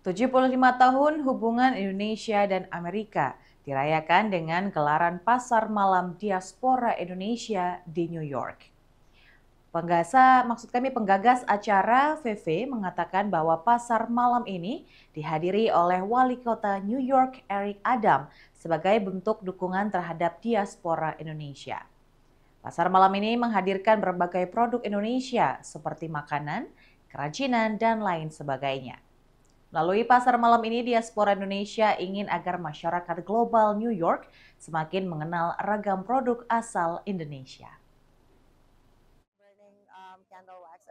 75 tahun hubungan Indonesia dan Amerika dirayakan dengan gelaran pasar malam diaspora Indonesia di New York. Penggasa, maksud kami penggagas acara VV mengatakan bahwa pasar malam ini dihadiri oleh wali kota New York Eric Adam sebagai bentuk dukungan terhadap diaspora Indonesia. Pasar malam ini menghadirkan berbagai produk Indonesia seperti makanan, kerajinan, dan lain sebagainya. Melalui pasar malam ini, diaspora Indonesia ingin agar masyarakat global New York semakin mengenal ragam produk asal Indonesia. Um,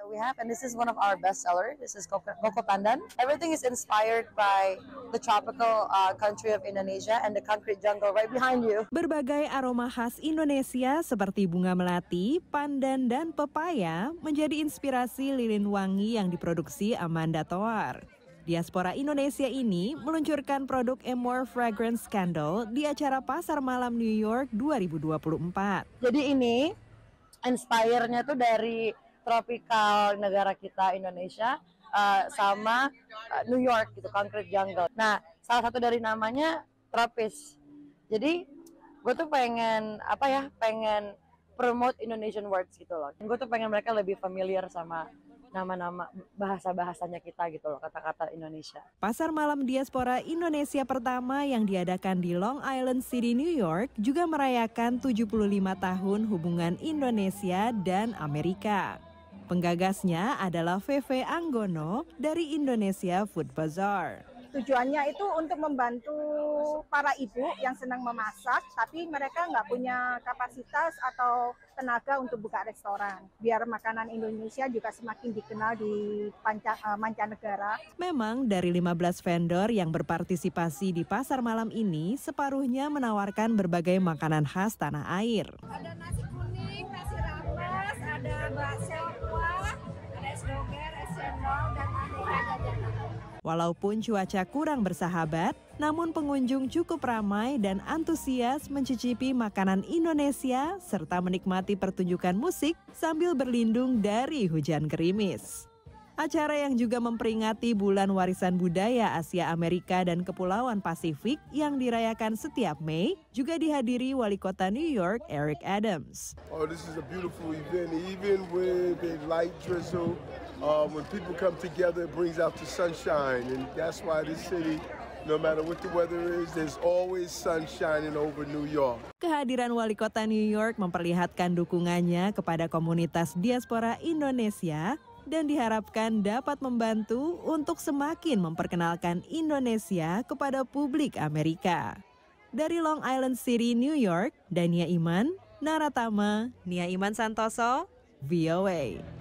we have, and this is one of our best sellers. This is Coco Pandan. Everything is inspired by the tropical uh, country of Indonesia and the concrete jungle right behind you. Berbagai aroma khas Indonesia seperti bunga melati, pandan, dan pepaya menjadi inspirasi lilin wangi yang diproduksi Amanda Toar. Diaspora Indonesia ini meluncurkan produk Emore Fragrance Candle di acara Pasar Malam New York 2024. Jadi ini inspire tuh dari tropical negara kita Indonesia uh, sama uh, New York gitu, Concrete Jungle. Nah, salah satu dari namanya tropis. Jadi gue tuh pengen apa ya, pengen promote Indonesian words gitu loh. Gue tuh pengen mereka lebih familiar sama nama-nama bahasa-bahasanya kita gitu loh, kata-kata Indonesia. Pasar malam diaspora Indonesia pertama yang diadakan di Long Island City, New York juga merayakan 75 tahun hubungan Indonesia dan Amerika. Penggagasnya adalah VV Anggono dari Indonesia Food Bazaar. Tujuannya itu untuk membantu para ibu yang senang memasak, tapi mereka nggak punya kapasitas atau tenaga untuk buka restoran. Biar makanan Indonesia juga semakin dikenal di panca, uh, mancanegara. Memang dari 15 vendor yang berpartisipasi di pasar malam ini, separuhnya menawarkan berbagai makanan khas tanah air. Ada nasi kuning, nasi rames, ada bakso kuah, ada es doger, es cendol, dan Walaupun cuaca kurang bersahabat, namun pengunjung cukup ramai dan antusias mencicipi makanan Indonesia serta menikmati pertunjukan musik sambil berlindung dari hujan gerimis. Acara yang juga memperingati Bulan Warisan Budaya Asia Amerika dan Kepulauan Pasifik yang dirayakan setiap Mei juga dihadiri Wali Kota New York Eric Adams. Oh, this is a beautiful event even with the light drizzle uh, when people come together, it brings out the sunshine. And that's why this city, no matter what the weather is, there's always sun shining over New York. Kehadiran wali kota New York memperlihatkan dukungannya kepada komunitas diaspora Indonesia dan diharapkan dapat membantu untuk semakin memperkenalkan Indonesia kepada publik Amerika. Dari Long Island City, New York, Dania Iman, Naratama, Nia Iman Santoso, VOA.